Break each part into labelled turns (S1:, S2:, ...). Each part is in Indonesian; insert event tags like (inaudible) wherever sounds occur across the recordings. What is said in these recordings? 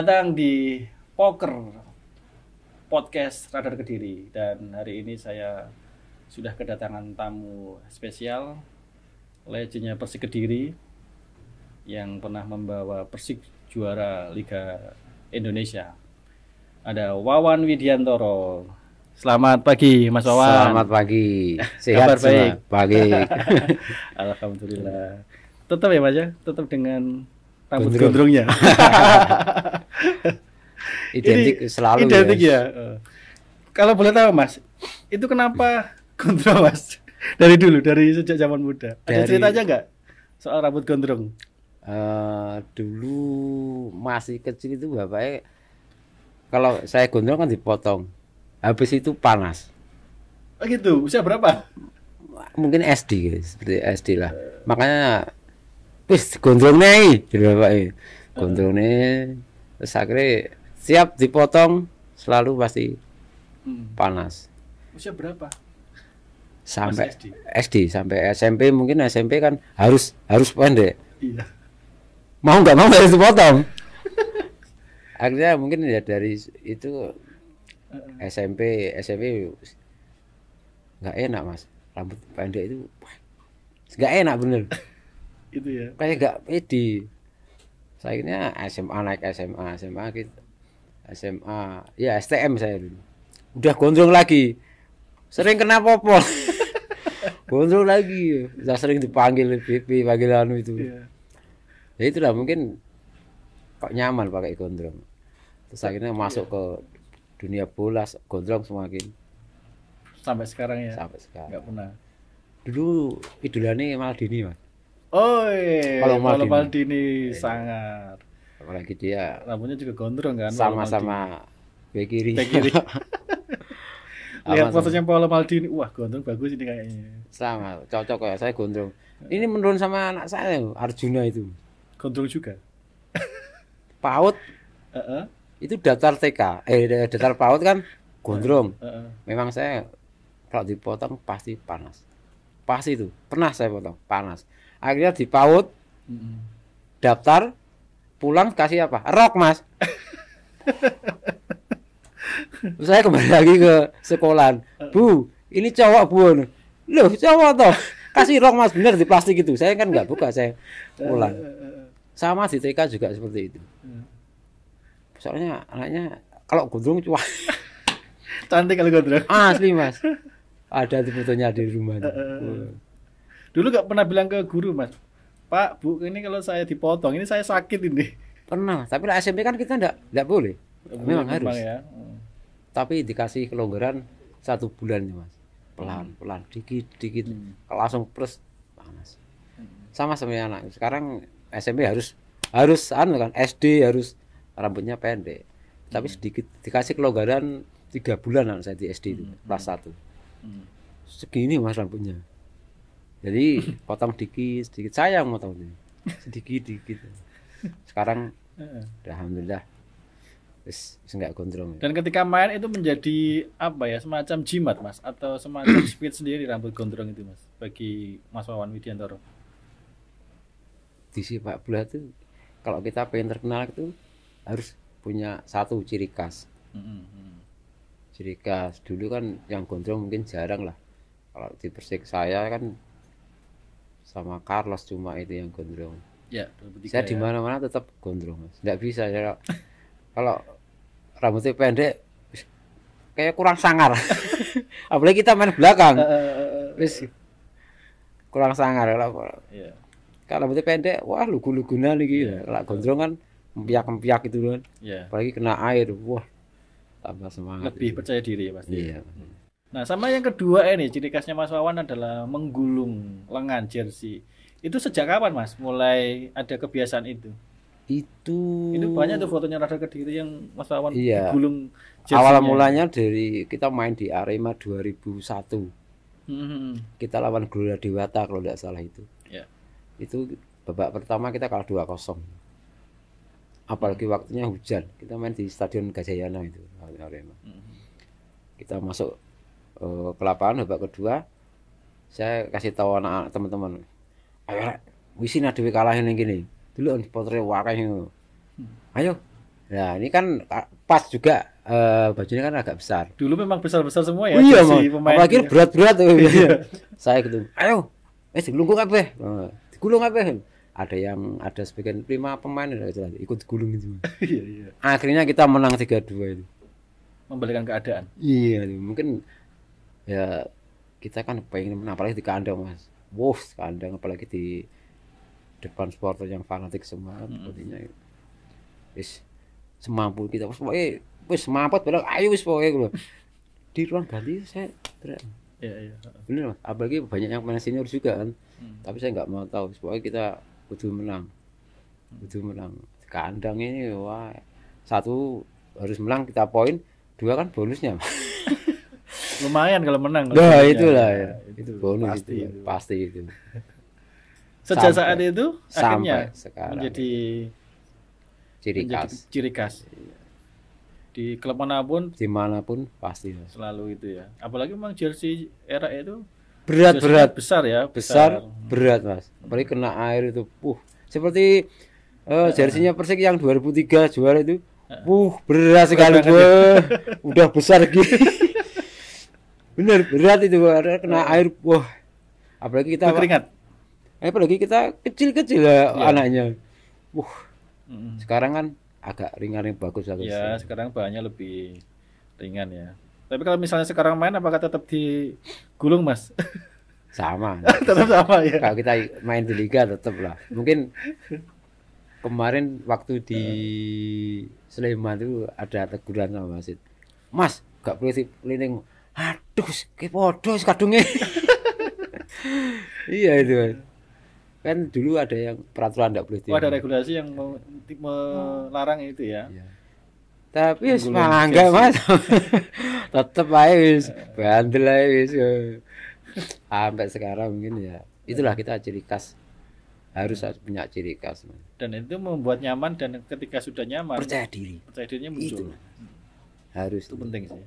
S1: datang di Poker Podcast Radar Kediri dan hari ini saya sudah kedatangan tamu spesial legendnya Persik Kediri yang pernah membawa Persik juara Liga Indonesia. Ada Wawan Widiantoro. Selamat pagi Mas Wawan. Selamat pagi. (laughs) Sehat Kabar baik. Pagi. (laughs) Alhamdulillah. Tetap ya Mas ya, tetap dengan rambut gondrongnya. (laughs) identik Ini, selalu identik ya. ya. Kalau boleh tahu Mas, itu kenapa gondrong Mas? Dari dulu, dari sejak zaman muda. Ada dari... ceritanya nggak soal rambut gondrong? Uh, dulu
S2: masih kecil itu bapaknya kalau saya gondrong kan dipotong. Habis itu panas.
S1: Oh gitu, usia berapa?
S2: Mungkin SD, guys. seperti SD lah. Makanya wis gondrong nih jadi bapak ini gondrong nih terus akhirnya siap dipotong selalu pasti hmm. panas usia berapa sampai SD. SD sampai SMP mungkin SMP kan harus harus pendek iya. mau nggak mau harus dipotong akhirnya mungkin ya dari itu SMP SMP nggak enak mas rambut pendek itu nggak enak bener itu ya kayak nggak pede sayangnya ah, SMA naik SMA SMA gitu SMA ya STM saya dulu udah gondrong lagi sering kena popol (laughs) gondrong lagi udah sering dipanggil panggil panggilan itu yeah. ya lah mungkin kok nyaman pakai gondrong terus akhirnya iya. masuk ke dunia bola gondrong semakin
S1: sampai sekarang ya sampai sekarang nggak pernah
S2: dulu idolanya dini mas
S1: Oi, Kalau Maldini. Maldini sangat.
S2: Apalagi dia
S1: rambutnya juga gondrong kan. Sama-sama
S2: bek kiri. Bek kiri.
S1: (laughs) Lihat fotonya Paolo Maldini, wah gondrong bagus ini kayaknya. Sama, cocok
S2: kayak saya gondrong. Ini menurun sama anak saya Arjuna itu. Gondrong juga. (laughs) Paut. Uh -uh. Itu datar TK, eh datar paut kan gondrong. Uh -uh. Memang saya kalau dipotong pasti panas. Pasti itu. Pernah saya potong, panas akhirnya dipaut daftar pulang kasih apa rok mas (laughs) saya kembali lagi ke sekolah bu ini cowok bu loh cowok toh kasih rok mas bener di plastik itu saya kan nggak buka saya pulang sama di TK juga seperti itu soalnya anaknya kalau gondrong cuma (laughs)
S1: cantik kalau gondrong asli mas ada fotonya di rumah. uh, uh dulu nggak pernah bilang ke guru mas pak bu ini kalau saya dipotong ini saya sakit ini pernah tapi lah SMP kan kita nggak nggak boleh memang memang harus ya. Hmm. tapi
S2: dikasih kelonggaran satu bulan nih ya, mas pelan hmm. pelan dikit dikit hmm. langsung plus panas hmm. sama sama anak sekarang SMP harus harus anu kan SD harus rambutnya pendek tapi sedikit dikasih kelonggaran tiga bulan saya di SD itu hmm. kelas satu hmm. segini mas rambutnya jadi potong dikit sedikit saya motongnya sedikit dikit sekarang alhamdulillah bis nggak gondrong
S1: dan ketika main itu menjadi apa ya semacam jimat mas atau semacam (coughs) speed sendiri rambut gondrong itu mas bagi mas Wawan Widiantoro
S2: di sepak bola tuh, kalau kita pengen terkenal itu harus punya satu ciri khas
S1: mm-hmm.
S2: ciri khas dulu kan yang gondrong mungkin jarang lah kalau di Persik saya kan sama Carlos cuma itu yang gondrong. Ya, 2003. Saya ya. di mana-mana tetap gondrong, Mas. Nggak bisa ya. kalau rambutnya pendek kayak kurang sangar. Apalagi kita main belakang. Wis kurang sangar lah. yeah. Kalau rambutnya pendek, wah lugu-luguna lagi. Ya, kalau gondrong kan mempiak-mempiak gitu kan. yeah. Apalagi kena air, wah tambah
S1: semangat. Lebih itu. percaya diri ya pasti. Iya. Hmm. Nah, sama yang kedua ini ciri khasnya Mas Wawan adalah menggulung lengan jersey. Itu sejak kapan, Mas? Mulai ada kebiasaan itu? Itu Itu banyak tuh fotonya rada Kediri yang Mas Wawan iya. digulung jersey. Awal mulanya
S2: dari kita main di Arema 2001. Hmm. Kita lawan Gloria Dewata kalau tidak salah itu. Ya. Itu babak pertama kita kalah 2-0. Apalagi waktunya hujan. Kita main di Stadion Gajayana itu Arema. Hmm. Kita masuk uh, lapangan babak kedua saya kasih tahu anak teman-teman ayo wis ada kalah kalahin yang gini dulu potret wakai gitu. hmm. ayo nah ini kan pas juga uh, bajunya kan agak besar dulu memang besar-besar semua
S1: ya oh, iya pemain apalagi ya. berat-berat (laughs) iya.
S2: saya gitu ayo eh digulung kok apa nah, gulung apa ada yang ada sebagian prima pemain gitu, ikut gulung itu akhirnya kita menang 3-2 itu
S1: membalikan keadaan iya
S2: mungkin ya kita kan pengen menang apalagi di kandang mas wow kandang apalagi di depan supporter yang fanatik semua hmm. sepertinya itu semampu kita wis pokoke wis mampet bilang ayo bos pokoknya gitu (laughs) di ruang ganti saya teriak ya, ya. Bener mas, apalagi banyak yang pemain senior juga kan. Hmm. Tapi saya nggak mau tahu. Pokoknya kita kudu menang, kudu hmm. menang. Kandang ini wah satu harus menang kita poin, dua kan bonusnya
S1: lumayan kalau menang. Nah, itulah ya. ya. Itu bonus pasti itu. Ya.
S2: itu. Pasti itu.
S1: Sejak saat itu akhirnya sekarang. menjadi ciri menjadi khas. Ciri khas. Di klub manapun,
S2: dimanapun pasti ya. selalu itu ya.
S1: Apalagi memang jersey era itu berat berat besar ya, besar, besar berat
S2: mas. Apalagi kena air itu, puh seperti uh, eh, jersinya Persik yang 2003 juara itu, uh, berat sekali gue, ya. udah besar gitu. (laughs) bener berat itu kena iya, iya. air wah apalagi kita keringat eh, apalagi kita kecil-kecil ya ya. anaknya wah mm. sekarang kan agak ringan yang bagus ya yeah,
S1: sekarang bahannya lebih ringan ya tapi kalau misalnya sekarang main apakah tetap di
S2: gulung mas (laughs) sama (laughs) tetap sama ya kalau kita main di liga tetap lah mungkin kemarin waktu di Sleman itu ada teguran sama wasit mas gak boleh sih aduh ki podo kadunge (laughs) iya itu kan kan dulu ada yang peraturan tidak boleh Oh, ada
S1: regulasi yang melarang itu ya. Iya. Tapi ya mangga Mas. (laughs)
S2: Tetep aja wis eh. bandel aja wis. Sampai sekarang mungkin ya. Itulah kita ciri khas. Harus harus punya ciri khas.
S1: Dan itu membuat nyaman dan ketika sudah nyaman percaya diri. Percaya dirinya muncul. Itu.
S2: Harus itu penting sih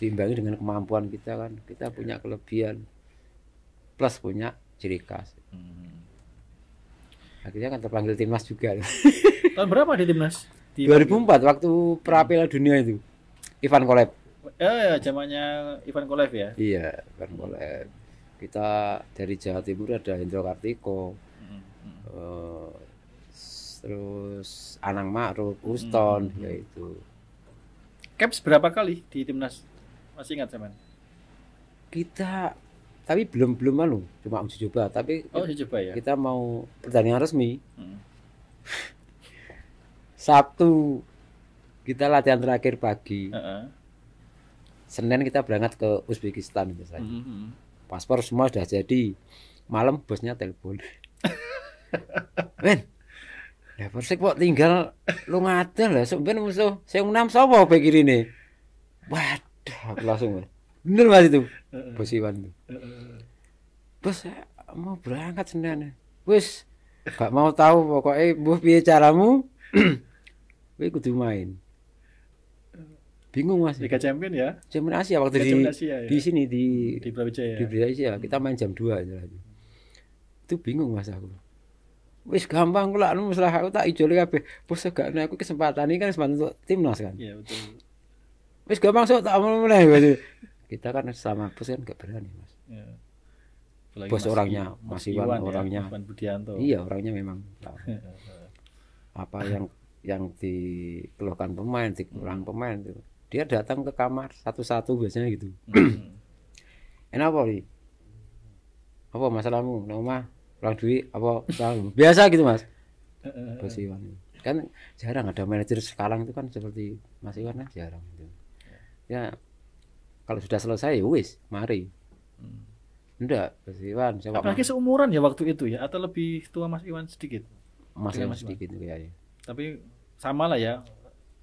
S2: diimbangi dengan kemampuan kita kan kita iya. punya kelebihan plus punya ciri khas hmm. akhirnya kan terpanggil timnas juga (laughs)
S1: tahun berapa di timnas
S2: di 2004 waktu pra Dunia itu Ivan Kolev
S1: eh ya, zamannya Ivan Kolev ya iya Ivan Kolev kita dari Jawa
S2: Timur ada Hendro Kartiko hmm. uh, terus Anang Ma'ruf hmm, Uston hmm.
S1: yaitu caps berapa kali di timnas masih ingat zaman?
S2: Kita tapi belum belum malu cuma uji coba
S1: tapi oh, uji coba ya kita mau
S2: pertandingan resmi hmm. (laughs) Sabtu kita latihan terakhir pagi uh -uh. Senin kita berangkat ke Uzbekistan biasanya hmm, hmm, hmm. paspor semua sudah jadi malam bosnya telepon men (laughs) ya persik kok tinggal lu ngatel lah sebenarnya musuh saya enam sopo pikir ini waduh aku langsung bener mas itu bos Iwan itu bos mau berangkat sendirian bos gak mau tahu pokoknya buh piye caramu gue (clears throat) kudu main bingung mas Liga Champion ya Champion Asia waktu di Asia, ya? di sini di di Brawijaya di Brawijaya hmm. kita main jam dua aja lagi itu bingung mas aku wis gampang kula anu masalah aku tak ijole kabeh bos gak nah, aku kesempatan ini kan kesempatan untuk timnas kan iya betul Wis gampang sok tak mulai Kita kan sama bos kan gak berani, Mas.
S1: Iya. Ya. bos masih, orangnya masih Iwan, Iwan orangnya. Iya,
S2: orangnya memang (laughs) apa yang yang dikeluhkan pemain, dikurang pemain itu. Dia datang ke kamar satu-satu biasanya gitu. Hmm. (clears throat) Enak apa, Li? Apa masalahmu? Nama orang duit apa tahu. Biasa gitu, Mas.
S1: (laughs) Bos Iwan.
S2: Kan jarang ada manajer sekarang itu kan seperti Mas Iwan kan jarang ya kalau sudah selesai ya wis mari enggak hmm. Mas Iwan saya apalagi
S1: seumuran ya waktu itu ya atau lebih tua Mas Iwan sedikit Mas Iwan sedikit ya, ya tapi sama lah ya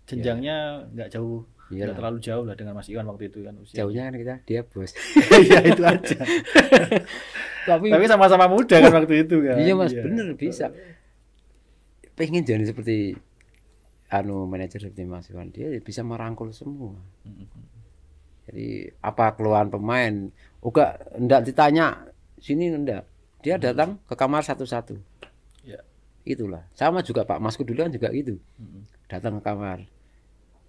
S1: jenjangnya ya. nggak ya. jauh Iya terlalu jauh lah dengan Mas Iwan waktu itu kan usia. Jauhnya kan kita dia bos. (laughs) Iya itu aja. (laughs) tapi tapi sama-sama muda kan waktu itu kan. Iya Mas, iya. bener
S2: bisa. Pengen jadi seperti anu manajer seperti Mas Iwan dia bisa merangkul semua. Jadi apa keluhan pemain, Uga ndak ditanya sini ndak. Dia datang ke kamar satu-satu. Ya. Itulah. Sama juga Pak Masku dulu kan juga gitu. Datang ke kamar.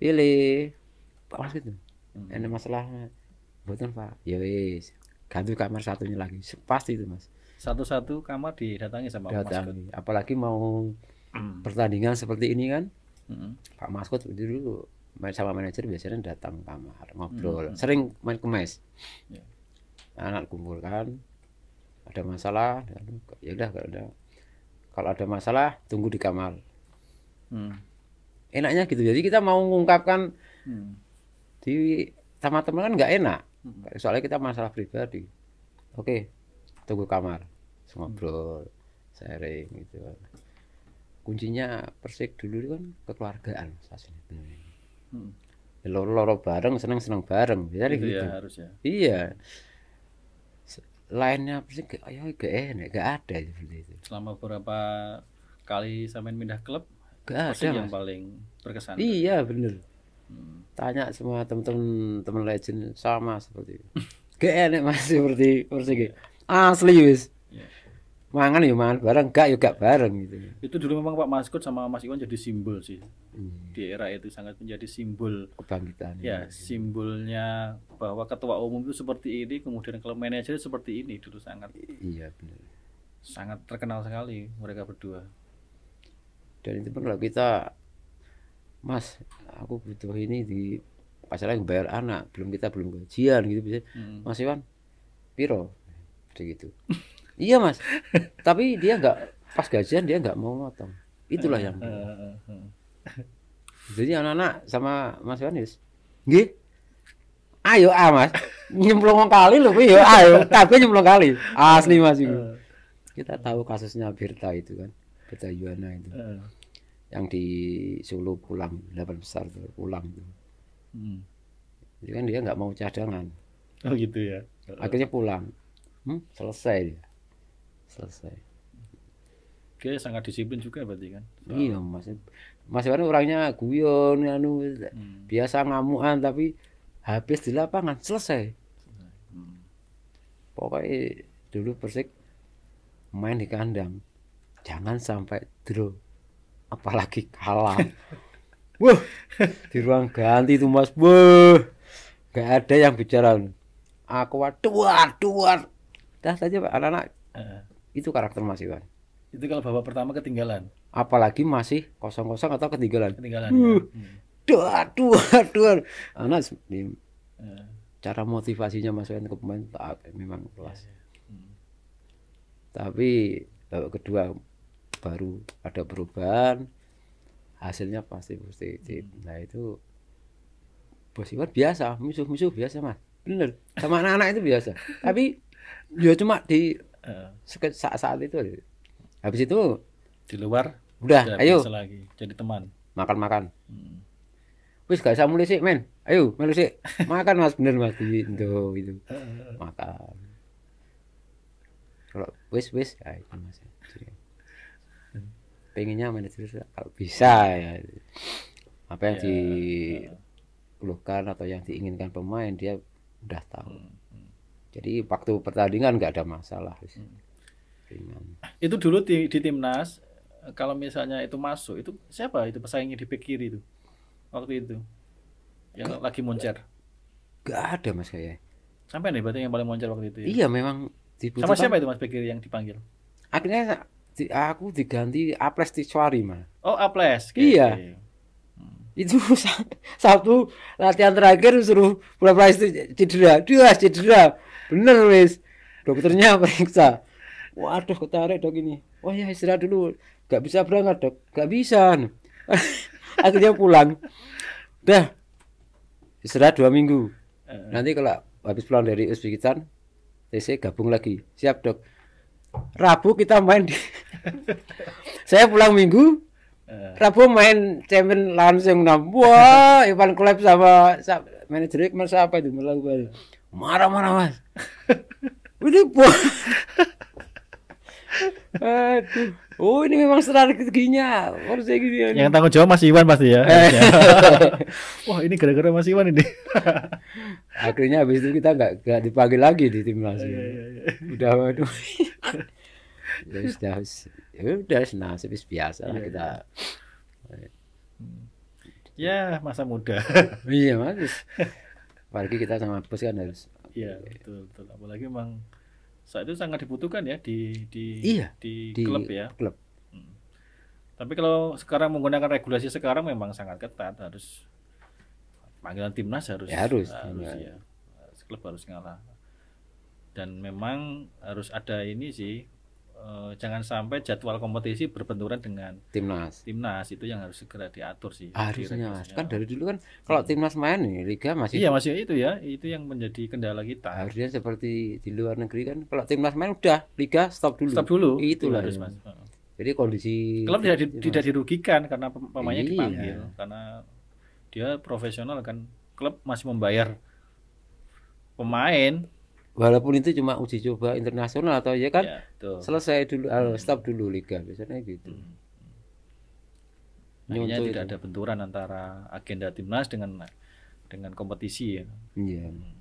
S2: Pilih Pak Masku itu. Hmm. Ini masalah buatan Pak. Ya wis. Ganti kamar satunya lagi. Pasti itu Mas.
S1: Satu-satu kamar didatangi sama Datangi.
S2: Mas. Apalagi mau mm. pertandingan seperti ini kan Hmm. Pak Maskut itu dulu sama manajer biasanya datang kamar ngobrol, hmm. sering main kemes. Yeah. Anak kumpulkan, ada masalah, ya udah kalau ada kalau ada masalah tunggu di kamar. mm. Enaknya gitu. Jadi kita mau mengungkapkan mm. di sama teman kan nggak enak. Hmm. Soalnya kita masalah pribadi. Oke, tunggu kamar, ngobrol, sharing gitu kuncinya persik dulu kan kekeluargaan stasiun benar hmm. Ya, loro loro bareng seneng seneng bareng bisa iya, gitu, iya harus ya. iya lainnya persik ayo gak enak gak ada seperti
S1: itu selama beberapa kali samain pindah klub gak ada yang mas. paling berkesan iya
S2: bener hmm. tanya semua temen-temen temen legend
S1: sama seperti itu
S2: gak enak mas seperti persik iya. asli wis mangan ya mangan bareng gak ya gak bareng gitu
S1: itu dulu memang Pak maskot sama Mas Iwan jadi simbol sih hmm. di era itu sangat menjadi simbol kebangkitan ya ya simbolnya bahwa ketua umum itu seperti ini kemudian kalau manajer seperti ini dulu sangat iya benar sangat terkenal sekali mereka berdua
S2: dan itu pun kalau kita Mas aku butuh ini di pasar yang bayar anak belum kita belum gajian gitu bisa hmm. Mas Iwan piro gitu (laughs) iya mas tapi dia nggak pas gajian dia nggak mau motong itulah yang
S1: eh, eh, eh,
S2: jadi anak-anak sama Mas Yohanes nggih ayo ah mas nyemplung kali loh ayo iya, ayo tapi nyemplung kali asli mas itu kita tahu kasusnya Birta itu kan Birta Yuana itu yang di Solo pulang delapan besar tuh pulang itu, hmm. jadi kan dia nggak mau cadangan
S1: oh gitu ya akhirnya
S2: pulang hmm, selesai dia
S1: selesai dia sangat disiplin juga berarti kan iya masih
S2: masih Iwan orangnya guyon anu hmm. biasa ngamuan tapi habis di lapangan selesai hmm. pokoknya dulu persik main di kandang jangan sampai draw apalagi kalah (laughs) Wah, di ruang ganti tuh mas, wah, gak ada yang bicara.
S1: Aku waduh, waduh,
S2: dah saja pak anak-anak. Eh. Itu karakter Mas Iwan.
S1: Itu kalau babak pertama ketinggalan.
S2: Apalagi masih kosong-kosong atau ketinggalan. Ketinggalan. Uh, ya. Hmm. Duh, duh, Anas, hmm. cara motivasinya Mas Iwan ke pemain tak, memang kelas. Iya, iya. Hmm. Tapi babak kedua baru ada perubahan hasilnya pasti positif. Hmm. Nah itu bos Iwan biasa, musuh-musuh biasa mas, bener. Sama anak-anak itu biasa. Tapi ya cuma di saat-saat itu habis itu di luar udah ayo
S1: lagi jadi teman
S2: makan-makan hmm. wis gak usah mulai sih men ayo melu sih (laughs) makan mas bener mas di itu, makan kalau wis wis ya itu mas ya. pengennya manajer kalau bisa ya apa yang yeah. Iya, atau yang diinginkan pemain dia udah tahu hmm jadi waktu pertandingan nggak ada masalah. Hmm.
S1: Ringan. Itu dulu di, di timnas eh, kalau misalnya itu masuk itu siapa itu pesaingnya di back kiri itu waktu itu yang gak, lagi moncer.
S2: Gak ada mas kayak.
S1: Sampai nih berarti yang paling moncer waktu itu. Ya? Iya memang. Sama siapa itu mas back kiri yang dipanggil?
S2: Akhirnya di, aku diganti Aples Tiswari mas.
S1: Oh Aples.
S2: Kayak, iya. Hmm. Itu (laughs) satu latihan terakhir suruh pura-pura cedera, dia cedera bener wis dokternya (laughs) periksa waduh ketarik dok ini oh ya istirahat dulu gak bisa berangkat dok gak bisa anu. (laughs) akhirnya pulang dah istirahat dua minggu eh. nanti kalau habis pulang dari Uzbekistan TC gabung lagi siap dok Rabu kita main di (laughs) saya pulang minggu eh. Rabu main champion langsung enam wah Ivan Kulep sama, sama manajer kemarin siapa itu marah-marah mas ini (laughs) buah.
S1: aduh oh ini memang strateginya harus harusnya gini ya. yang tanggung jawab Mas Iwan pasti ya, eh. (laughs) ya. wah ini gara-gara Mas Iwan ini
S2: (laughs) akhirnya habis itu kita nggak nggak dipanggil lagi di tim ya, ya, udah waduh ya sudah ya udah nasib biasa lah iya, kita iya.
S1: Hmm. ya masa muda
S2: iya mas apalagi kita sama bos kan harus
S1: Iya, iya betul betul. Apalagi memang saat itu sangat dibutuhkan ya di di iya, di, di klub ya. Klub. Hmm. Tapi kalau sekarang menggunakan regulasi sekarang memang sangat ketat harus panggilan timnas harus ya, harus harus ya. ya. Klub harus ngalah. Dan memang harus ada ini sih uh, jangan sampai jadwal kompetisi berbenturan dengan timnas. Timnas itu yang harus segera diatur sih. Harusnya mas. Kan
S2: dari dulu kan kalau iya. timnas main nih liga masih. Iya masih itu ya. Itu yang menjadi kendala kita. Harusnya seperti di luar negeri kan kalau timnas main udah liga stop dulu. Stop dulu. Itulah. Itu harus ya. mas.
S1: Jadi kondisi klub tidak, tidak dirugikan karena pemainnya iya. dipanggil karena dia profesional kan klub masih membayar pemain walaupun itu cuma uji coba internasional atau ya kan ya,
S2: selesai dulu ah, hmm. stop dulu liga biasanya gitu hmm. Nah, tidak
S1: itu. ada benturan antara agenda timnas dengan dengan kompetisi ya
S2: iya hmm.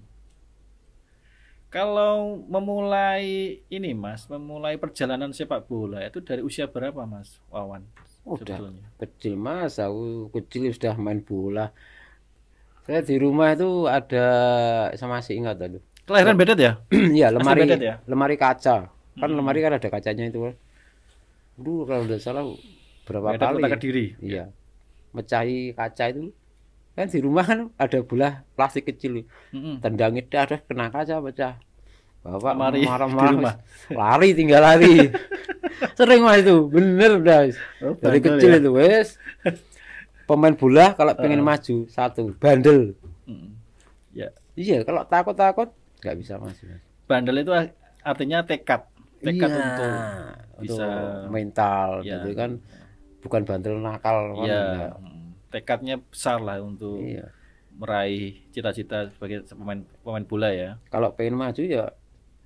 S1: kalau memulai ini mas memulai perjalanan sepak bola itu dari usia berapa mas Wawan
S2: udah sebetulnya? kecil mas aku kecil sudah main bola saya di rumah itu ada sama si ingat dulu Kelahiran Bedet ya? (clears throat) Iya, lemari Bedet ya? lemari kaca. Kan hmm. lemari kan ada kacanya itu. Dulu kalau udah salah
S1: berapa Bedet kali? Ya? diri. Iya.
S2: Mecahi kaca itu kan di rumah kan ada bola plastik kecil. Hmm. Tendangin ada kena kaca pecah. Bapak marah-marah lari tinggal lari. (laughs) Sering mah itu, bener udah. Oh, Dari kecil ya? itu wes. Pemain bola kalau pengen uh. maju satu bandel. Hmm. Yeah.
S1: Iya, kalau takut-takut gak bisa mas bandel itu artinya tekad tekad iya, untuk bisa mental ya. gitu
S2: kan bukan bandel nakal ya
S1: tekadnya besar lah untuk iya. meraih cita-cita sebagai pemain pemain bola ya
S2: kalau pengen maju ya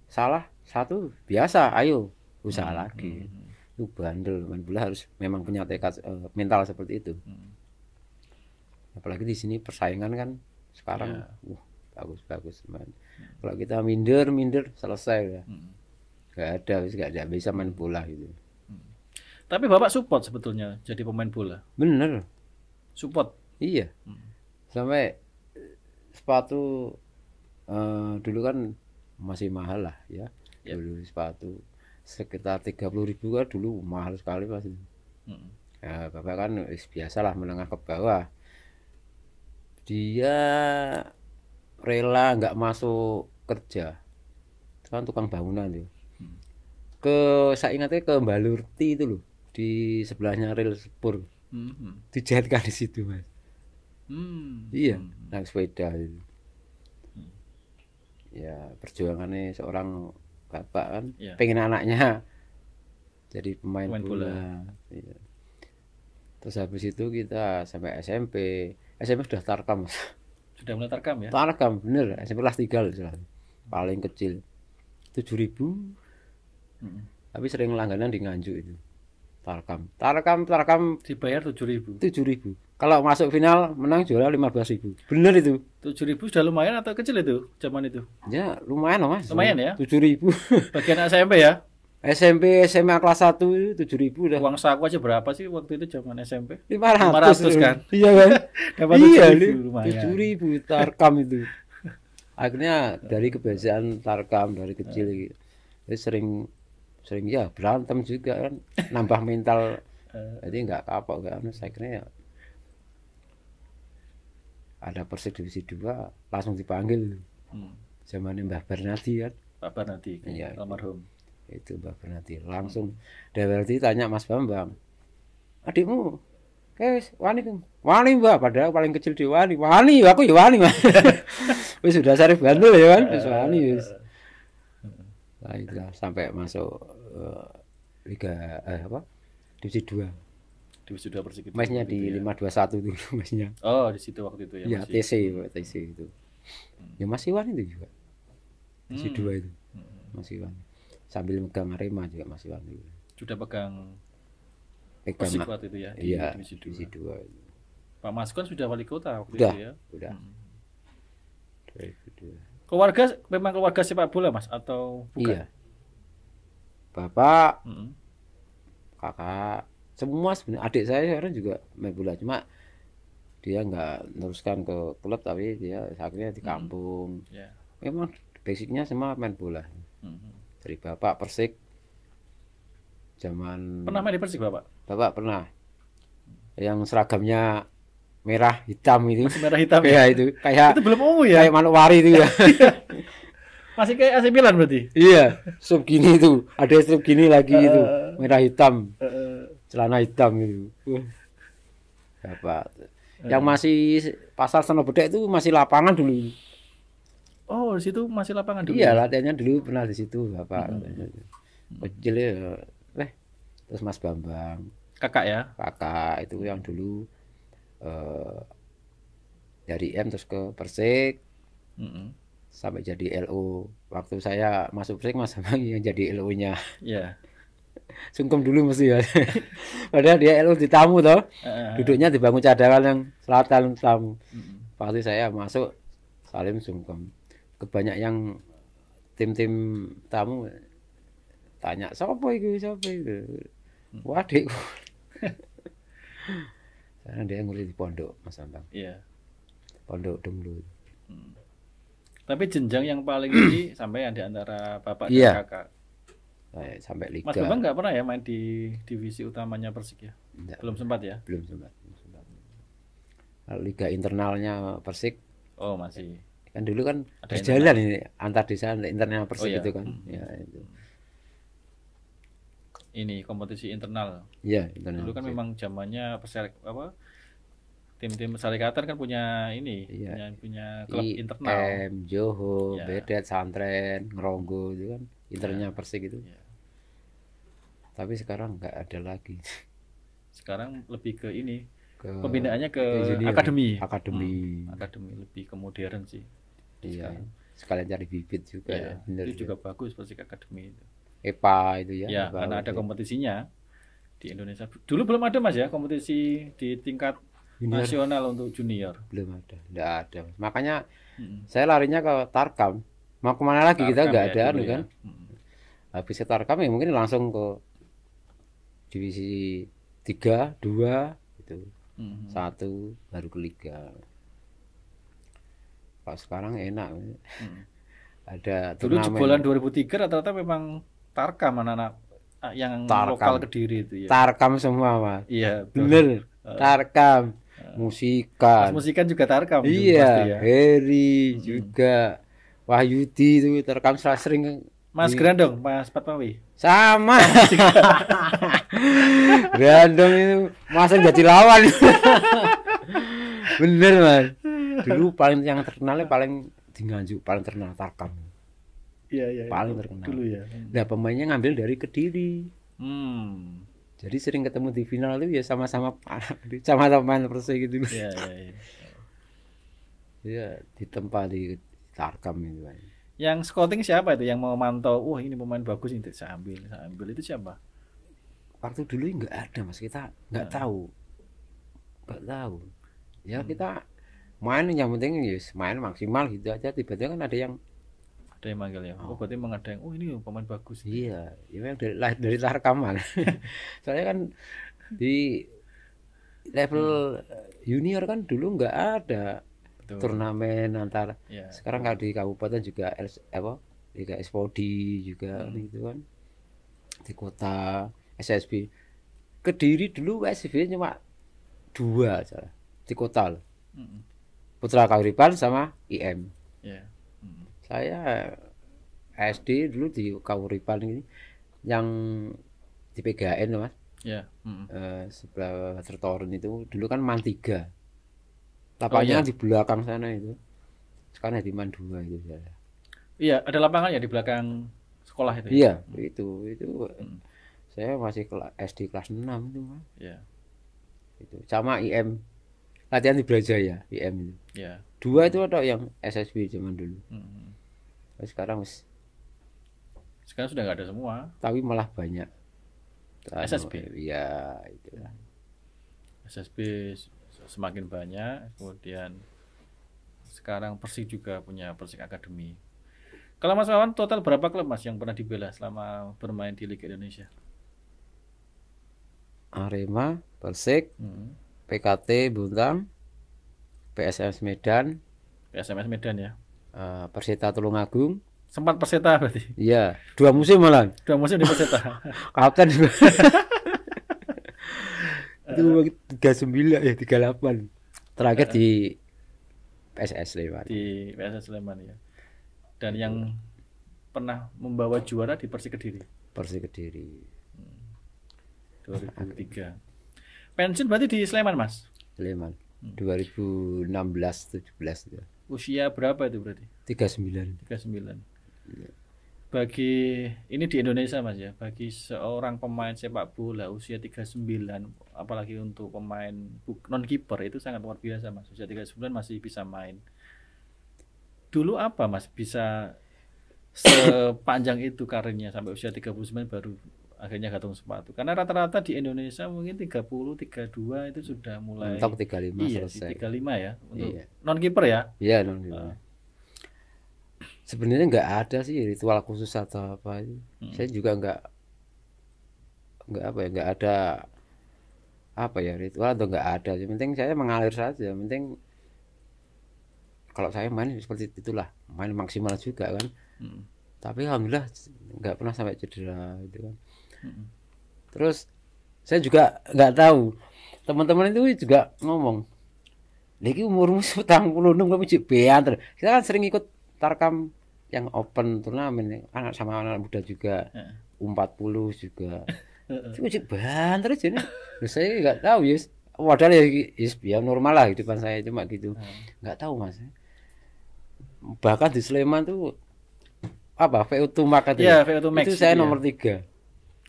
S2: salah satu biasa ayo usaha hmm. lagi hmm. itu bandel pemain bola harus memang punya tekad eh, mental seperti itu hmm. apalagi di sini persaingan kan sekarang ya. uh bagus bagus teman kalau kita minder minder selesai ya nggak Gak ada gak, ada bisa main bola gitu hmm.
S1: tapi bapak support sebetulnya jadi pemain bola bener support iya hmm. sampai eh, sepatu
S2: uh, dulu kan masih mahal lah ya yep. Iya. dulu sepatu sekitar tiga puluh ribu kan dulu mahal sekali pasti hmm. ya, bapak kan biasalah menengah ke bawah dia rela nggak masuk kerja kan tukang bangunan tuh hmm. ke saya ingatnya ke Balurti itu loh di sebelahnya rel sepur hmm. dijahitkan di situ mas hmm. iya hmm. naik sepeda itu hmm. ya perjuangannya seorang bapak kan yeah. pengen anaknya jadi pemain, pemain bola, bola. Iya. terus habis itu kita sampai SMP SMP sudah tarkam mas
S1: sudah mulai terekam ya?
S2: Terekam bener, SMP kelas 3 loh Paling kecil. tujuh ribu hmm. Tapi sering langganan di Nganjuk itu. terekam terekam terekam dibayar tujuh ribu. Tujuh ribu. Kalau masuk final menang juara lima belas ribu. Bener itu.
S1: Tujuh ribu sudah lumayan atau kecil itu zaman itu? Ya lumayan mas. Lumayan ya. Tujuh ribu. Bagian SMP ya? (laughs) SMP SMA kelas 1 tujuh ribu dah. Uang saku aja berapa sih waktu itu zaman SMP? lima ratus kan. (laughs) Iya kan? (laughs) Dapat iya, 7000 ribu tarkam
S2: itu. Akhirnya dari kebiasaan tarkam dari kecil eh. gitu. sering sering ya berantem juga kan nambah (laughs) mental. Eh. Jadi nggak apa nggak anu akhirnya ya ada Persik divisi dua langsung dipanggil. Hmm. Zamannya Mbah Bernadi kan.
S1: Mbah Bernadi. ya. Almarhum itu Mbak Bernati
S2: langsung Dewelti tanya Mas Bambang adikmu kayak wani wani Mbak padahal paling kecil di wani wani aku ya wani mas (laughs) wis sudah sarif bandel ya kan wis wani wis nah, sampai masuk uh, liga eh, apa divisi dua
S1: divisi dua persegi masnya di
S2: ya? lima dua satu tuh (laughs) oh di situ waktu itu ya iya, ya masih... TC TC itu hmm. ya masih wani itu juga masih hmm. dua itu hmm. masih wani sambil megang rema juga Mas Iwan
S1: sudah pegang pegang Persik waktu itu ya di iya, divisi dua. Divisi dua Pak Mas kan sudah wali kota waktu udah, itu ya sudah hmm. 2002. keluarga memang keluarga sepak bola Mas atau
S2: bukan iya. Bapak hmm. kakak semua sebenarnya adik saya sekarang juga main bola cuma dia nggak meneruskan ke klub tapi dia akhirnya di hmm. kampung hmm. Ya. yeah. memang basicnya semua main bola hmm. hmm dari bapak Persik zaman pernah main di Persik bapak bapak pernah yang seragamnya merah hitam itu Masih merah hitam ya, ya itu kayak itu belum ungu ya kayak manuwari itu ya
S1: (laughs) masih kayak AC Milan berarti
S2: iya sub gini itu ada sub gini lagi uh, itu eh, eh. merah hitam uh, celana hitam itu bapak uh, yang masih pasar Senobedek itu masih lapangan dulu
S1: Oh, di situ masih lapangan dulu. Iya, ya? latihannya
S2: dulu pernah di situ, Bapak. Hmm. Kecil ya. Leh. Terus Mas Bambang. Kakak ya? Kakak itu yang hmm. dulu eh, dari M terus ke Persik. Hmm. Sampai jadi LO. Waktu saya masuk Persik Mas Bambang yang jadi LO-nya. Iya. Yeah (laughs) sungkem dulu mesti ya (laughs) padahal dia elu di tamu toh uh, duduknya di bangun cadangan yang selatan tamu uh, pasti saya masuk salim sungkem kebanyak yang tim-tim tamu tanya siapa itu siapa itu wah (laughs) karena dia ngulir di pondok mas Bambang iya yeah. pondok dulu hmm.
S1: tapi jenjang yang paling tinggi (clears throat) sampai yang antara bapak yeah. dan iya. kakak sampai liga. Mas Bambang nggak pernah ya main di divisi utamanya Persik ya? Enggak. Belum sempat ya? Belum sempat. Belum sempat.
S2: Liga internalnya Persik.
S1: Oh masih
S2: kan dulu kan Ada jalan ini antar desa internal persib oh, iya. itu kan hmm. ya
S1: itu ini kompetisi internal ya internal dulu kan iya. memang zamannya perserik apa tim-tim syarikatan kan punya ini ya. punya, punya klub I, internal
S2: M, Joho ya. Bedet Santren Ngeronggo itu kan internalnya ya. persik itu ya. tapi sekarang nggak ada lagi
S1: (laughs) sekarang lebih ke ini ke pembinaannya ke akademi.
S2: Akademi. Hmm, akademi lebih ke modern sih. Iya. Sekalian cari bibit juga iya, ya. ya. itu ya. juga bagus pasti ke akademi itu. EPA itu ya. Iya, e ya, karena ada
S1: kompetisinya di Indonesia. Dulu belum ada Mas ya kompetisi di tingkat junior. nasional untuk junior. Belum ada. Enggak ada. Makanya hmm. saya larinya ke
S2: Tarkam. Mau kemana lagi kita nggak ya, ada dulu, ya. kan. Ya. Hmm. Habis Tarkam ya mungkin langsung ke divisi tiga dua gitu hmm. satu baru liga pas sekarang enak hmm. ada dulu jebolan
S1: 2003 rata-rata memang tarkam anak-anak ah, yang tarkam. lokal kediri itu ya tarkam
S2: semua mas iya bener tarkam ah. musikan Mas musikan juga tarkam iya juga ya. Heri hmm. juga mm-hmm. Wahyudi itu tarkam sering Mas Grandong,
S1: Mas Patmawi.
S2: Sama. Grandong (laughs) itu masa jadi lawan. (laughs) Bener mas. Dulu paling yang terkenalnya paling di Nganjuk, paling terkenal Tarkam. Iya, iya iya. Paling terkenal. Dulu ya. Nah pemainnya ngambil dari Kediri. Hmm. Jadi sering ketemu di final itu ya sama-sama (laughs) sama-sama main persis gitu. Iya iya. Iya Iya, di tempat di Tarkam itu
S1: yang scouting siapa itu yang mau mantau wah ini pemain bagus ini saya ambil saya ambil itu siapa waktu dulu nggak ada mas kita nggak nah. tahu nggak
S2: tahu ya hmm. kita main yang penting yes, ya, main maksimal gitu aja tiba-tiba kan ada
S1: yang ada yang manggil ya oh, oh berarti emang ada yang oh ini pemain bagus iya ya yang dari dari kamar (laughs) soalnya kan di level
S2: hmm. junior kan dulu nggak ada Betul. turnamen antar yeah. sekarang kalau di kabupaten juga LS, apa Liga Espodi juga hmm. gitu kan di kota SSB Kediri dulu SSB cuma dua aja di kota loh. Hmm. Putra Kauripan sama IM
S1: iya. hmm.
S2: saya SD dulu di Kauripan ini yang di PGN mas ya yeah. hmm. uh, sebelah Tertorun itu dulu kan Mantiga Lapangnya oh, iya. di belakang sana itu. Sekarang di Mandua itu saya.
S1: Iya, ada lapangan ya di belakang sekolah itu. Ya? Iya,
S2: hmm. itu itu hmm. saya masih kela SD kelas 6 itu mah. Iya. Itu sama IM latihan di ya IM itu. Iya. Dua itu atau yang SSB zaman dulu. Hmm. Sekarang mas.
S1: sekarang sudah nggak ada semua.
S2: Tapi malah banyak.
S1: SSB. Iya, itu. Hmm. SSB semakin banyak kemudian sekarang Persik juga punya Persik Akademi kalau Mas Wawan total berapa klub Mas yang pernah dibela selama bermain di Liga Indonesia
S2: Arema Persik hmm. PKT Buntang PSMS Medan
S1: PSMS Medan ya
S2: eh, Persita Tulungagung
S1: sempat Persita berarti iya
S2: dua musim malah dua musim di Persita (laughs) kapten (laughs) itu tiga sembilan ya tiga delapan terakhir uh, di
S1: PSS Sleman di PSS Sleman ya dan yang pernah membawa juara di Persi Kediri
S2: Persi Kediri hmm. dua ribu tiga
S1: pensiun berarti di Sleman mas
S2: Sleman hmm. dua ribu enam 2016 17 ya
S1: usia berapa itu berarti tiga sembilan tiga sembilan iya bagi ini di Indonesia Mas ya, bagi seorang pemain sepak bola usia 39 apalagi untuk pemain non kiper itu sangat luar biasa Mas. Usia 39 masih bisa main. Dulu apa Mas bisa sepanjang itu karirnya sampai usia 39 baru akhirnya gantung sepatu. Karena rata-rata di Indonesia mungkin 30, 32 itu sudah mulai tiga 35 iya, selesai. 35 ya untuk iya. non kiper ya. Iya, non kiper. Uh, ah
S2: sebenarnya nggak ada sih ritual khusus atau apa hmm. saya juga nggak nggak apa ya nggak ada apa ya ritual atau nggak ada yang penting saya mengalir saja penting kalau saya main seperti itulah main maksimal juga kan hmm. tapi alhamdulillah nggak pernah sampai cedera gitu kan hmm. terus saya juga nggak tahu teman-teman itu juga ngomong lagi umurmu (laughs) tahun puluh enam kamu cipian terus kita kan sering ikut tarkam yang open turnamen anak sama anak muda juga empat puluh juga itu uh. bahan terus ini saya nggak tahu ya wadah ya, ya normal lah hidupan saya cuma gitu nggak tahu mas bahkan di Sleman tuh apa VO iya, max itu ya, VO tuh itu saya iya. nomor tiga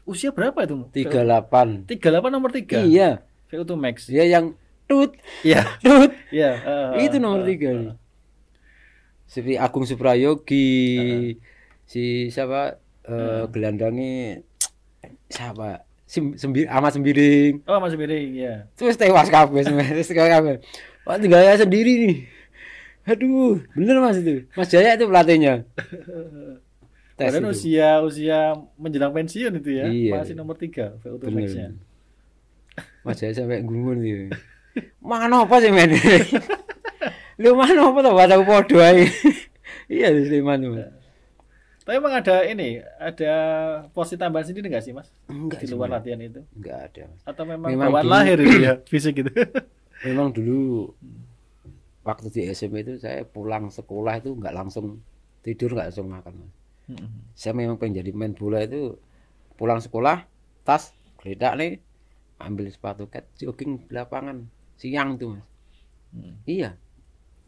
S1: usia berapa itu tiga delapan tiga delapan nomor tiga iya
S2: VO max ya yang tut ya tut ya itu nomor tiga uh, uh seperti Agung Suprayogi uh-huh. si siapa uh, hmm. siapa Sem ama sembiring
S1: oh ama sembiring ya yeah.
S2: terus tewas kabeh terus kabeh wah tinggal saya sendiri nih aduh bener mas itu mas Jaya itu pelatihnya
S1: (laughs) tes usia usia menjelang pensiun itu ya iya. masih nomor tiga VO2
S2: mas Jaya sampai gumun nih gitu.
S1: (laughs) mana
S2: apa sih men (laughs) Lumayan apa tuh bahasa podo aja. (laughs) iya di
S1: tuh. Iya. Tapi emang ada ini, ada posisi tambahan sendiri nggak sih mas? Enggak di luar latihan itu? Enggak ada. Atau memang, memang bawaan lahir lahir ya (laughs) fisik gitu? (laughs) memang
S2: dulu waktu di SMP itu saya pulang sekolah itu nggak langsung tidur nggak langsung makan. Mm-hmm. Saya memang pengen jadi main bola itu pulang sekolah tas kereta nih ambil sepatu cat jogging di lapangan siang tuh mm. Iya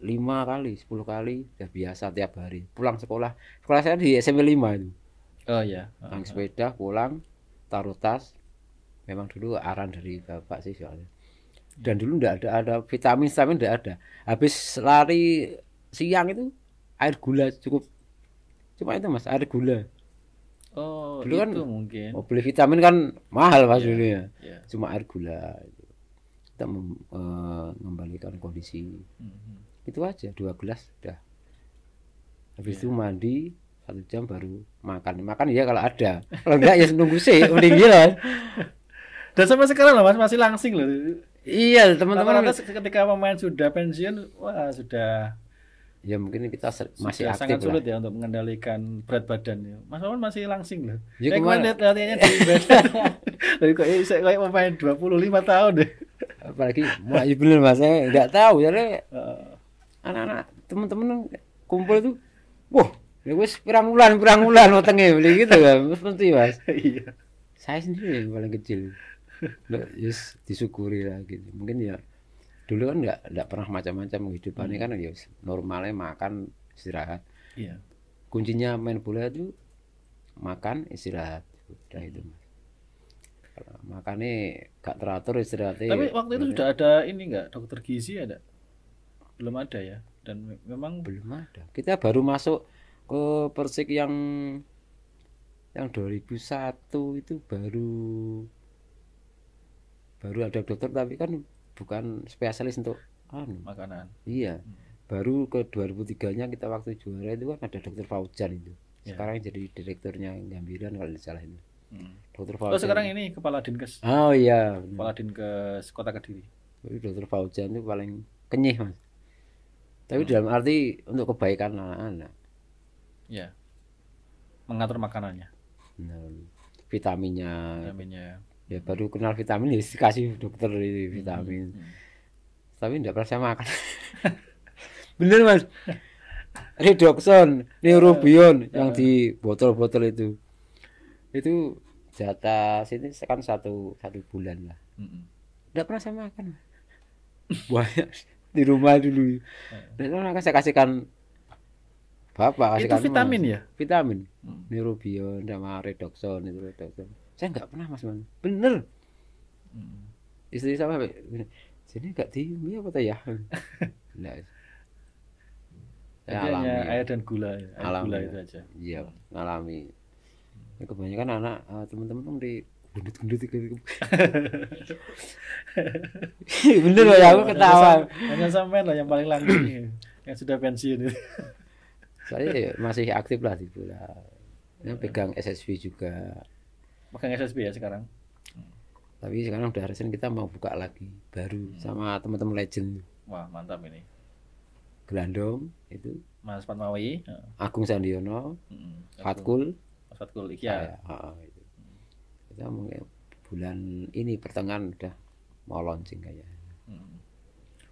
S2: lima kali, sepuluh kali udah biasa tiap hari. Pulang sekolah, sekolah saya di SMP lima itu. Oh ya. Uh, Naik sepeda pulang, taruh tas. Memang dulu aran dari bapak sih soalnya. Dan dulu ndak ada ada vitamin vitamin ndak ada. Habis lari siang itu air gula cukup. Cuma itu Mas, air gula.
S1: Oh, dulu kan mungkin. Mau beli
S2: vitamin kan mahal Mas yeah, dulu ya. Yeah. Cuma air gula. itu. Kita eh, mengembalikan kondisi. Mm -hmm, hmm itu aja dua gelas udah habis itu iya. mandi satu jam baru makan makan ya kalau ada kalau enggak ya nunggu sih mending gila kan?
S1: dan sampai sekarang loh mas masih langsing loh iya teman-teman ketika pemain sudah pensiun wah sudah ya mungkin kita masih aktif sangat sulit lah. ya untuk mengendalikan berat badan ya mas Wawan masih langsing loh ya, kemarin lihat latihannya di badan tapi (laughs) kok saya kayak pemain lima tahun deh apalagi mau iya bener mas
S2: saya nggak tahu ya uh, anak-anak temen-temen kumpul tuh wah ya wes perangulan bulan pirang bulan beli gitu kan mesti mas iya saya sendiri yang paling kecil Loh, yes, disyukuri lah gitu mungkin ya dulu kan nggak nggak pernah macam-macam kehidupannya hmm. kan ya normalnya makan istirahat iya. kuncinya main bola itu makan istirahat udah itu mas makannya gak teratur istirahatnya tapi ya waktu itu sudah
S1: ada ini nggak dokter gizi ada belum ada ya dan memang belum ada
S2: kita baru masuk ke Persik yang yang 2001 itu baru baru ada dokter tapi kan bukan spesialis untuk
S1: anu. makanan
S2: iya hmm. baru ke 2003 nya kita waktu juara itu kan ada dokter fauzan itu ya. sekarang yeah. jadi direkturnya Gambiran kalau salah ini hmm. dokter fauzan oh, sekarang
S1: ini kepala dinkes oh iya kepala dinkes kota kediri
S2: dokter fauzan itu paling kenyih mas tapi hmm. dalam arti untuk kebaikan anak-anak.
S1: Ya. Mengatur makanannya. Benar.
S2: Vitaminnya. Vitaminnya. Ya baru kenal vitamin ya dikasih dokter itu hmm, vitamin. Hmm. Hmm. Tapi tidak pernah saya makan. (laughs) Bener mas. Redoxon, Neurobion ya. yang eh. di botol-botol itu. Itu jatah sini kan satu satu bulan lah. Tidak hmm. hmm. pernah saya makan. (laughs) Banyak di rumah dulu. Dan akan saya kasihkan Bapak kasihkan itu vitamin mas. ya? Vitamin. Hmm. Neurobion sama redoxon itu redoxon. Saya nggak pernah Mas Man. Bener. Hmm. Istri sama sini nggak dimi iya, apa ya? (laughs) nah,
S1: ya. alami. air dan gula, ya, air alami. gula itu aja. Iya,
S2: hmm. alami. Ya, kebanyakan anak eh, teman-teman di gendut gendut gendut (laughs) bener loh ya aku ketawa hanya sampean
S1: lah yang paling langgeng (coughs) yang sudah pensiun itu saya ya
S2: masih aktif lah di bola ya, pegang SSB juga
S1: pegang SSB ya sekarang
S2: tapi sekarang udah resen kita mau buka lagi baru hmm. sama teman-teman legend
S1: wah mantap ini
S2: Gelandong itu
S1: Mas Fatmawi
S2: Agung Sandiono hmm. Fatkul
S1: Fatkul iya ah, ya
S2: kita mungkin bulan ini pertengahan udah mau launching kayaknya
S1: hmm.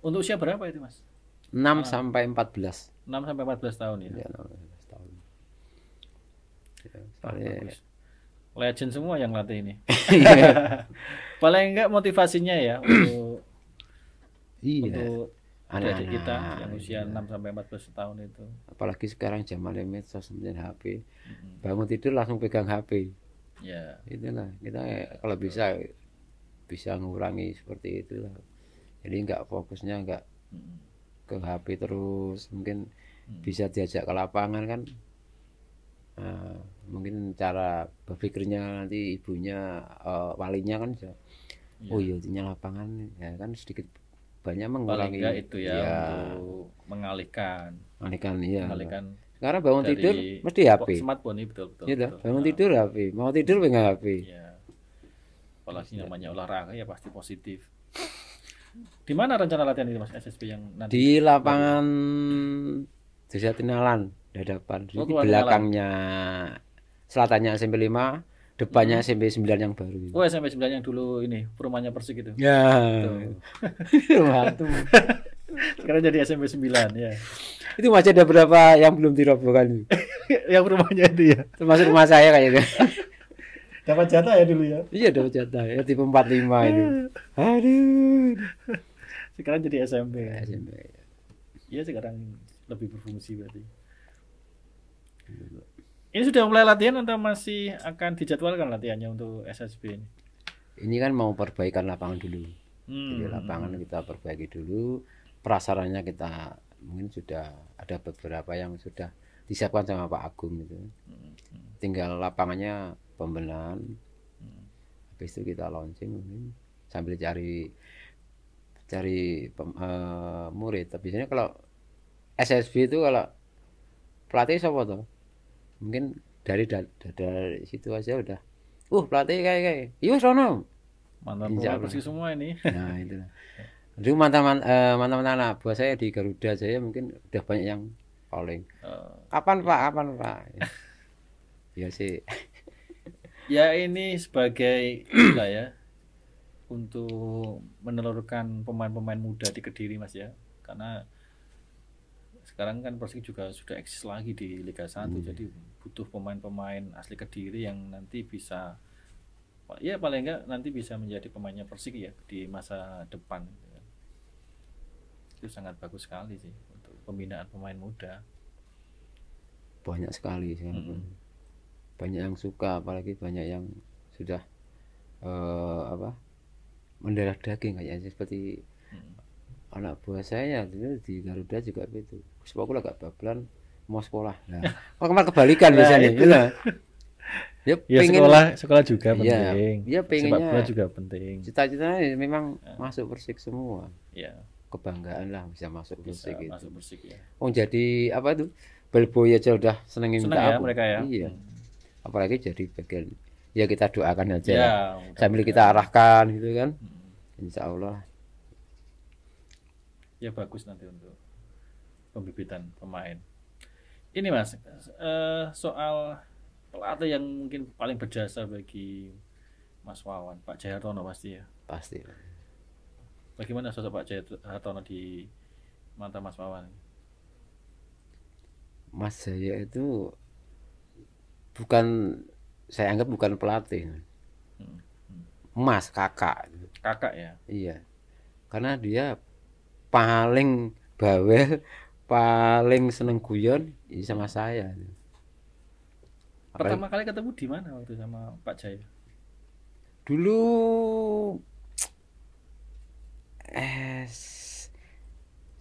S1: untuk usia berapa itu mas
S2: 6 ah. sampai 14
S1: 6 sampai 14 tahun ya, ya 6 14 tahun ya, ah, soalnya legend semua yang latih ini iya. (laughs) paling enggak motivasinya ya untuk (clears throat) iya. untuk anak-anak kita yang usia iya. 6 sampai 14 tahun itu.
S2: Apalagi sekarang zaman medsos kemudian HP. Mm -hmm. Bangun tidur langsung pegang HP yeah. itulah kita ya, kalau bisa bisa mengurangi seperti itulah jadi nggak fokusnya nggak ke HP terus mungkin bisa diajak ke lapangan kan nah, mungkin cara berpikirnya nanti ibunya uh, walinya kan bisa ya. oh iya lapangan ya kan sedikit banyak mengurangi itu ya, ya
S1: untuk mengalihkan mengalihkan iya mengalihkan sekarang bangun Dari tidur mesti HP. Smartphone ini betul betul. Iya betul. Bangun nah.
S2: tidur HP, mau tidur pegang HP.
S1: Iya. Apalagi namanya olahraga ya pasti positif. Di mana rencana latihan ini Mas SSB yang nanti? Di
S2: lapangan Desa Tinalan, hadapan oh, di oh, belakangnya Tinalan. selatannya SMP 5, depannya hmm. SMP 9 yang baru.
S1: Oh, SMP 9 yang dulu ini, perumahannya Persik itu. Ya. Rumah (laughs) tuh. (laughs) Sekarang jadi SMP 9 ya.
S2: Itu masih ada berapa yang belum dirobohkan? (laughs) yang rumahnya itu ya. Termasuk rumah saya kayaknya. (laughs)
S1: dapat jatah ya dulu ya.
S2: Iya dapat jatah ya tipe 45 itu. (laughs) Aduh.
S1: Sekarang jadi SMP. Ya, SMP. Iya sekarang lebih berfungsi berarti. Ini sudah mulai latihan atau masih akan dijadwalkan latihannya untuk SSB ini?
S2: Ini kan mau perbaikan lapangan dulu.
S1: Hmm. Jadi lapangan
S2: kita perbaiki dulu prasarannya kita mungkin sudah ada beberapa yang sudah disiapkan sama Pak Agung itu. Hmm. Tinggal lapangannya pembenahan. Hmm. Habis itu kita launching mungkin sambil cari cari pem, uh, murid. Tapi biasanya kalau SSB itu kalau pelatih siapa tuh? Mungkin dari dari, dari situ aja udah. Uh pelatih kayak kayak. Yus iya, sono Mantan pelatih semua ini. Nah itu. (laughs) Itu mantan eh, mantan mantan anak buah saya di Garuda saya mungkin udah banyak yang calling. Uh, kapan Pak?
S1: Kapan Pak? (laughs) ya sih. ya ini sebagai lah ya untuk menelurkan pemain-pemain muda di Kediri Mas ya. Karena sekarang kan Persik juga sudah eksis lagi di Liga 1 hmm. jadi butuh pemain-pemain asli Kediri yang nanti bisa ya paling enggak nanti bisa menjadi pemainnya Persik ya di masa depan itu sangat bagus sekali sih untuk pembinaan pemain muda
S2: banyak sekali sih hmm. banyak yang suka apalagi banyak yang sudah uh, apa mendarah daging kayaknya seperti hmm. anak buah saya dulu di Garuda juga begitu aku agak bablan mau sekolah nah (laughs) kemarin kebalikan nah, biasanya itu. Ya, ya, pengen, sekolah sekolah juga iya, penting. Ya, dia pengennya juga penting. Cita-citanya ya, memang ya. masuk persik semua. Ya kebanggaan lah bisa masuk bisa Persik gitu. masuk gitu. Persik ya. Oh jadi apa itu? Belboy aja udah senengin Seneng minta ya, aku. mereka ya. Iya. Hmm. Apalagi jadi bagian ya kita doakan aja ya, ya. sambil kita arahkan gitu kan. Hmm. Insya Allah.
S1: Ya bagus nanti untuk pembibitan pemain. Ini mas uh, soal pelatih yang mungkin paling berjasa bagi Mas Wawan, Pak Jahartono pasti ya. Pasti bagaimana sosok Pak Jaya Hartono di mata Mas Wawan
S2: Mas Jaya itu bukan saya anggap bukan pelatih
S1: hmm, hmm.
S2: Mas kakak kakak ya iya karena dia paling bawel paling seneng guyon iya sama saya pertama
S1: Apa... kali ketemu di mana waktu sama Pak Jaya
S2: dulu S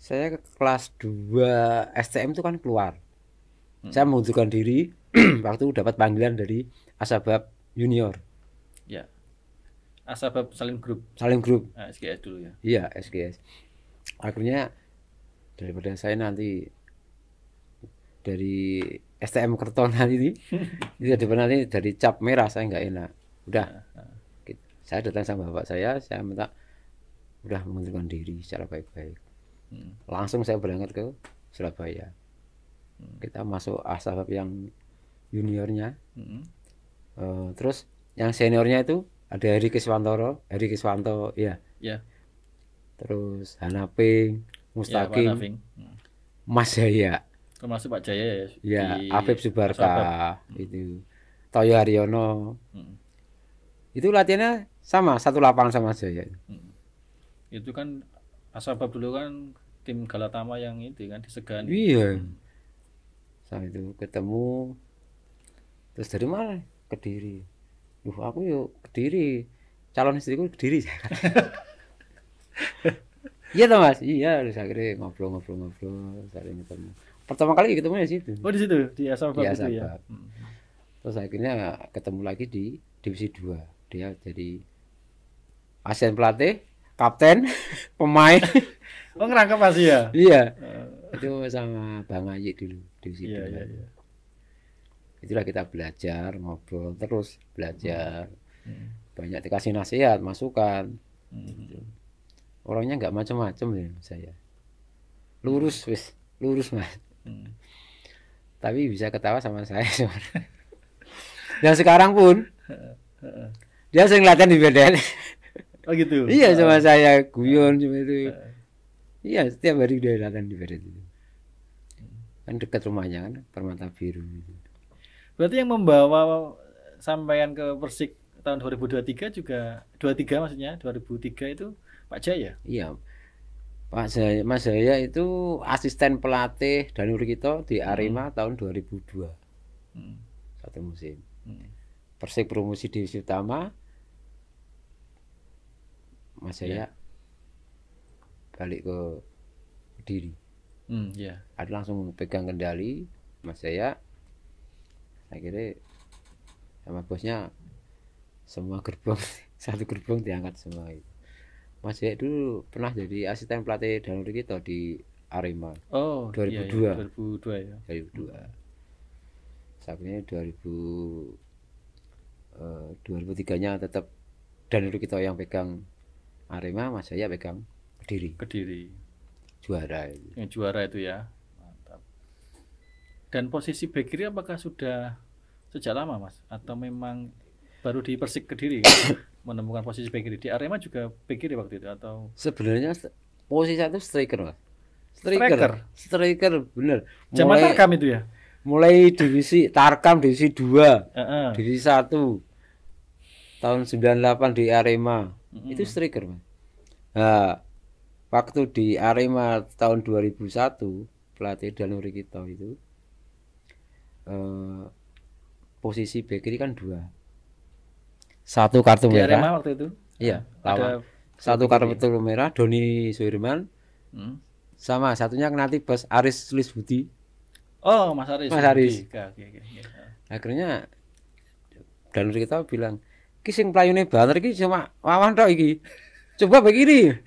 S2: saya ke kelas 2 STM itu kan keluar. Hmm. Saya mengundurkan diri (clears throat) waktu dapat panggilan dari Asabab Junior.
S1: Ya. Asabab Salim Group. Salim Group. SGS ah, dulu ya. Iya,
S2: SGS. Akhirnya daripada saya nanti dari STM Kerton hari (laughs) ini daripada nanti dari cap merah saya enggak enak. Udah. Ah, ah. Saya datang sama bapak saya, saya minta udah mengundurkan diri secara baik-baik hmm. langsung saya berangkat ke Surabaya hmm. kita masuk asap yang juniornya hmm. uh, terus yang seniornya itu ada Heri Kiswantoro Heri Kiswanto iya. ya yeah. terus Hanaping ya, Mustaki yeah, hmm. Mas Jaya
S1: termasuk Pak Jaya ya ya di... Afif Subarta
S2: hmm. itu Toyo Haryono hmm. itu latihannya sama satu lapangan sama Jaya hmm
S1: itu kan Asabab dulu kan tim Galatama yang itu kan disegani, Iya.
S2: Saat itu ketemu terus dari mana? Kediri. Duh, aku yuk Kediri. Calon istriku Kediri. (laughs) iya toh Mas, iya terus akhirnya ngobrol-ngobrol-ngobrol saling ketemu. Pertama kali ketemu ya di situ. Oh di situ di Asabab, itu ya. Hmm. Terus akhirnya ketemu lagi di divisi 2. Dia jadi ASEAN pelatih kapten, (laughs) pemain. (laughs) oh ngerangkap pasti ya? iya. Eh. Itu sama Bang Aji dulu di situ. Iya, kan. iya, iya. Itulah kita belajar, ngobrol terus, belajar. Hmm. hmm. Banyak dikasih nasihat, masukan. Hmm. Orangnya nggak macam-macam ya saya. Lurus hmm. wis, lurus mas. Hmm. Tapi bisa ketawa sama saya sebenarnya. (laughs) Dan sekarang pun dia sering latihan di BDN. Oh gitu. Iya sama ah. saya guyon cuma itu. Uh, iya setiap hari dia datang di barat itu. Kan dekat rumahnya kan Permata Biru.
S1: Gitu. Berarti yang membawa sampaian ke Persik tahun 2023 juga 23 maksudnya 2003 itu Pak Jaya. Iya.
S2: Pak Jaya, Mas Jaya itu asisten pelatih danur kita di Arema hmm. tahun 2002. Hmm. Satu musim. Hmm. Persik promosi divisi utama, Mas Jaya yeah. balik ke diri, Mm, yeah. Ada langsung pegang kendali Mas Jaya. Akhirnya sama bosnya semua gerbong (laughs) satu gerbong diangkat semua itu. Mas Jaya dulu pernah jadi asisten pelatih Danur kita di Arema. Oh, 2002. Iya,
S1: 2002 iya, ya. 2002. Hmm.
S2: Saatnya 2000 eh, 2003-nya tetap Danur kita yang pegang Arema Mas Jaya pegang
S1: Kediri. Kediri. Juara itu. Yang juara itu ya. Mantap. Dan posisi bek kiri apakah sudah sejak lama Mas atau memang baru di Persik Kediri (coughs) menemukan posisi bek kiri? Di Arema juga bek kiri waktu itu atau Sebenarnya posisi satu striker Mas. Striker. Striker, striker bener. Zaman mulai, Tarkam itu ya. Mulai
S2: divisi Tarkam divisi 2. Uh -uh. Divisi 1. Tahun 98 di Arema -hmm. Itu striker, Mas. Nah, waktu di Arema tahun 2001, pelatih Danuri Rikito itu eh, posisi bek kiri kan dua. Satu kartu di merah. Arema waktu itu? Iya, lawan. Satu kartu ya. merah Doni Suirman. Hmm. Sama satunya nanti bos Aris Lisbudi
S1: Oh, Mas Aris. Mas Aris. Oke, oke, oke.
S2: Akhirnya dan kita bilang kisah sing playune banter ki cuma wawan tok iki. Coba begini.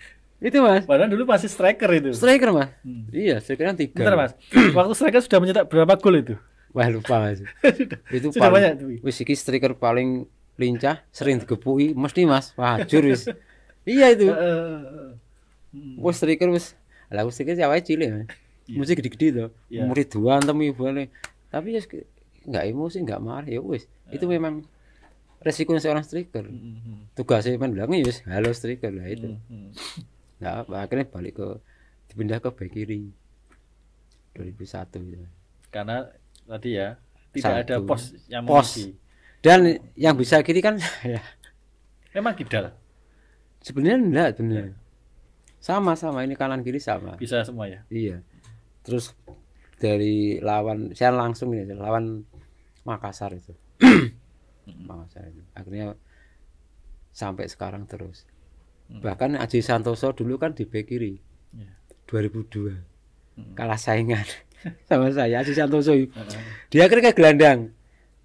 S2: Itu Mas. Padahal dulu masih striker itu. Striker Mas. Hmm. Iya, strikernya kan tiga. Bentar Mas. (clears throat) Waktu striker sudah mencetak berapa gol itu? Wah lupa Mas. (laughs) sudah, itu sudah paling, banyak. Wis iki striker paling lincah, sering digepuki mesti Mas. Wah, jur wis. (laughs) iya itu. Uh, uh, striker wis. Lah wis striker siapa cilik Mas. Yeah. Musik gede-gede tuh Yeah. Murid dua antem ibune. Tapi ya enggak emosi, enggak marah ya wis. Uh. Itu memang resikonya seorang striker mm-hmm. tugasnya main belakang yes ya halo striker lah itu mm-hmm. nah akhirnya balik ke dipindah ke back kiri 2001 itu.
S1: karena tadi ya tidak Satu. ada pos yang pos
S2: dan yang bisa kiri kan (laughs) ya memang tidak sebenarnya enggak sebenarnya ya. sama sama ini kanan kiri sama bisa semua ya iya terus dari lawan saya langsung ini lawan Makassar itu (clears throat) hmm. saya itu akhirnya sampai sekarang terus hmm. bahkan Aji Santoso dulu kan di bek kiri yeah. 2002 hmm. kalah saingan (laughs) sama saya Aji Santoso dia akhirnya ke gelandang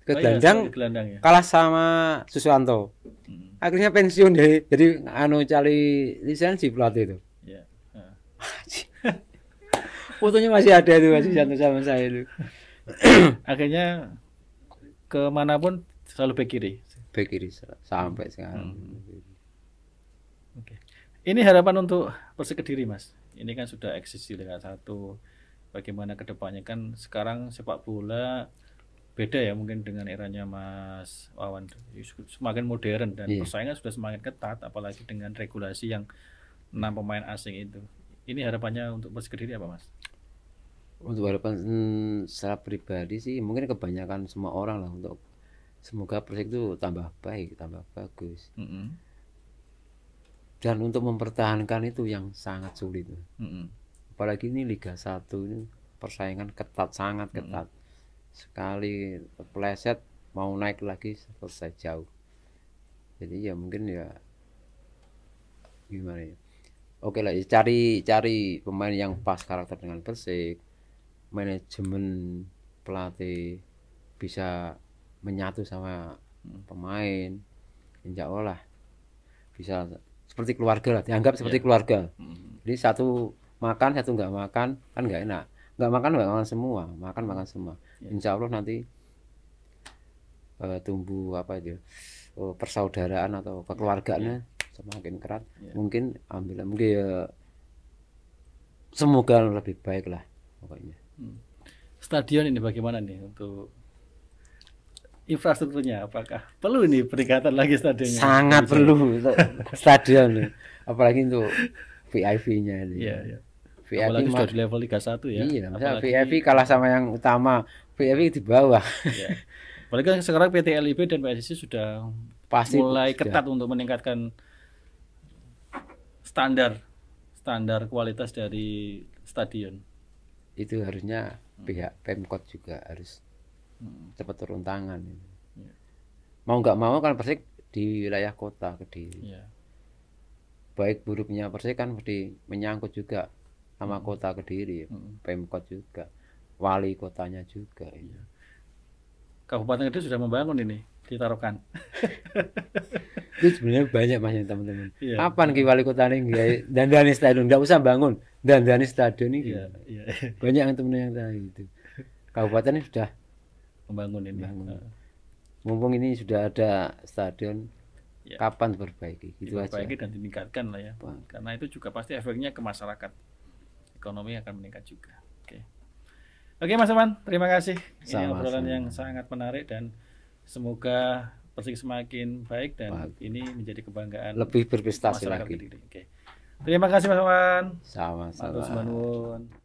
S2: ke oh, iya, gelandang, iya, gelandang ya. kalah sama Suswanto hmm. akhirnya pensiun dari jadi anu cari lisensi pelatih itu
S1: yeah. Iya.
S2: fotonya masih ada itu masih Santoso sama saya itu akhirnya
S1: kemanapun Selalu back kiri. Back kiri sampai hmm. sekarang. Hmm. Oke. Okay. Ini harapan untuk Persik Kediri, Mas. Ini kan sudah eksis di Liga satu Bagaimana kedepannya kan sekarang sepak bola beda ya mungkin dengan eranya Mas Wawan semakin modern dan yeah. persaingan sudah semakin ketat apalagi dengan regulasi yang enam pemain asing itu. Ini harapannya untuk Persik Kediri apa, Mas?
S2: Untuk harapan hmm, secara pribadi sih mungkin kebanyakan semua orang lah untuk semoga Persik itu tambah baik tambah bagus mm -hmm. dan untuk mempertahankan itu yang sangat sulit mm -hmm. apalagi ini Liga 1 ini persaingan ketat sangat ketat mm -hmm. sekali pleset mau naik lagi selesai jauh jadi ya mungkin ya gimana ya oke lah ya, cari cari pemain yang pas karakter dengan Persik manajemen pelatih bisa menyatu sama hmm. pemain insya Allah bisa seperti keluarga lah dianggap seperti yeah. keluarga hmm. jadi satu makan satu nggak makan kan nggak enak nggak makan nggak makan semua makan makan hmm. semua yeah. insya Allah nanti uh, tumbuh apa aja uh, eh, persaudaraan atau iya, kekeluargaannya yeah. semakin kerat yeah. mungkin ambil mungkin ya semoga lebih baik lah
S1: pokoknya stadion ini bagaimana nih untuk infrastrukturnya apakah perlu ini peningkatan lagi stadionnya? Sangat Bisa. perlu
S2: stadion apalagi untuk VIP-nya ini. Iya, iya.
S1: VIP apalagi sudah di level Liga 1 ya. Iya, apalagi... VIP kalah sama yang utama, VIP di bawah. Iya. Apalagi kan sekarang PT LIB dan PSSI sudah Pasti mulai sudah. ketat untuk meningkatkan standar standar kualitas dari stadion.
S2: Itu harusnya hmm. pihak Pemkot juga harus cepat turun tangan gitu. yeah. mau nggak mau kan Persik di wilayah kota Kediri yeah. baik buruknya Persik kan mesti menyangkut juga sama hmm. kota Kediri hmm. Pemkot juga wali kotanya juga yeah.
S1: Kabupaten Kediri sudah membangun ini ditaruhkan
S2: itu sebenarnya banyak mas teman-teman yeah. kapan ki
S1: wali kota ini
S2: dan dani stadion nggak usah bangun dan dani stadion ini yeah, yeah. banyak yang temen yang tahu itu kabupaten ini sudah membangun ini. Mumpung ini sudah ada stadion, ya. kapan
S1: perbaiki? Gitu diperbaiki dan ditingkatkan lah ya. Bang. Karena itu juga pasti efeknya ke masyarakat. Ekonomi akan meningkat juga. Oke. Oke Mas Aman, terima kasih. Sama, ini obrolan yang sangat menarik dan semoga Persik semakin baik dan baik. ini menjadi kebanggaan lebih berprestasi lagi. Terima kasih Mas Aman. Sama-sama.